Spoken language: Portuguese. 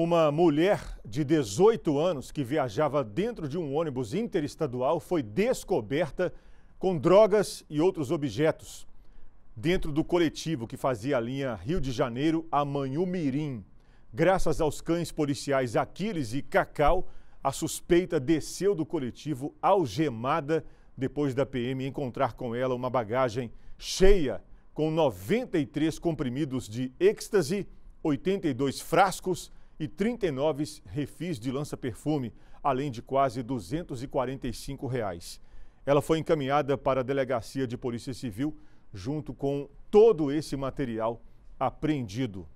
Uma mulher de 18 anos que viajava dentro de um ônibus interestadual foi descoberta com drogas e outros objetos dentro do coletivo que fazia a linha Rio de Janeiro a Manhumirim. Graças aos cães policiais Aquiles e Cacau, a suspeita desceu do coletivo algemada depois da PM encontrar com ela uma bagagem cheia com 93 comprimidos de êxtase, 82 frascos e 39 refis de lança-perfume, além de quase R$ 245. Reais. Ela foi encaminhada para a Delegacia de Polícia Civil, junto com todo esse material apreendido.